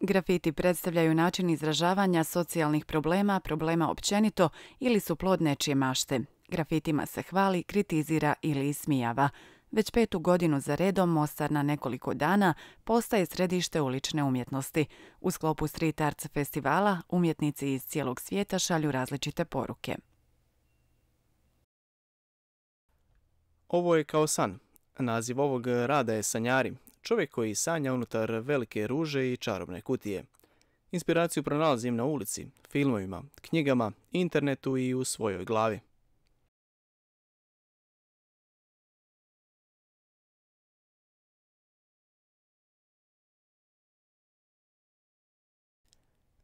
Grafiti predstavljaju način izražavanja socijalnih problema, problema općenito ili su plod nečije mašte. Grafitima se hvali, kritizira ili ismijava. Već petu godinu za redom Mostar na nekoliko dana postaje središte ulične umjetnosti. U sklopu Street Arts festivala umjetnici iz cijelog svijeta šalju različite poruke. Ovo je kao san. Naziv ovog rada je Sanjari, čovjek koji sanja unutar velike ruže i čarobne kutije. Inspiraciju pronalazim na ulici, filmovima, knjigama, internetu i u svojoj glavi.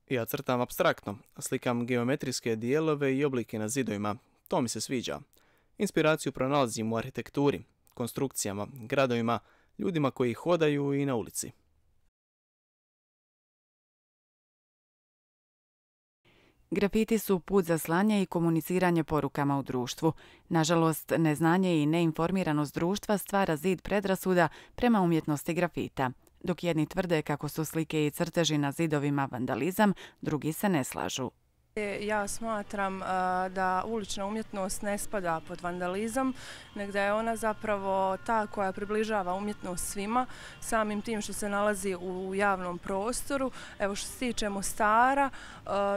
Ja crtam abstraktno, slikam geometrijske dijelove i oblike na zidojima. To mi se sviđa. Inspiraciju pronalazim u arhitekturi, konstrukcijama, gradovima, gradovima, ljudima koji hodaju i na ulici. Grafiti su put za slanje i komuniciranje porukama u društvu. Nažalost, neznanje i neinformiranost društva stvara zid predrasuda prema umjetnosti grafita. Dok jedni tvrde kako su slike i crteži na zidovima vandalizam, drugi se ne slažu. Ja smatram da ulična umjetnost ne spada pod vandalizam, negdje je ona zapravo ta koja približava umjetnost svima, samim tim što se nalazi u javnom prostoru. Evo što se tiče Mostara,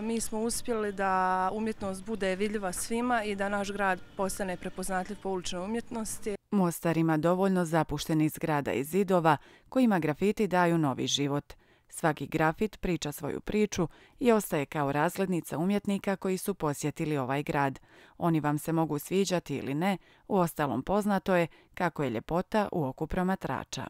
mi smo uspjeli da umjetnost bude vidljiva svima i da naš grad postane prepoznatljiv po uličnoj umjetnosti. Mostar ima dovoljno zapušteni zgrada i zidova kojima grafiti daju novi život. Svaki grafit priča svoju priču i ostaje kao razglednica umjetnika koji su posjetili ovaj grad. Oni vam se mogu sviđati ili ne, u ostalom poznato je kako je ljepota u oku promatrača.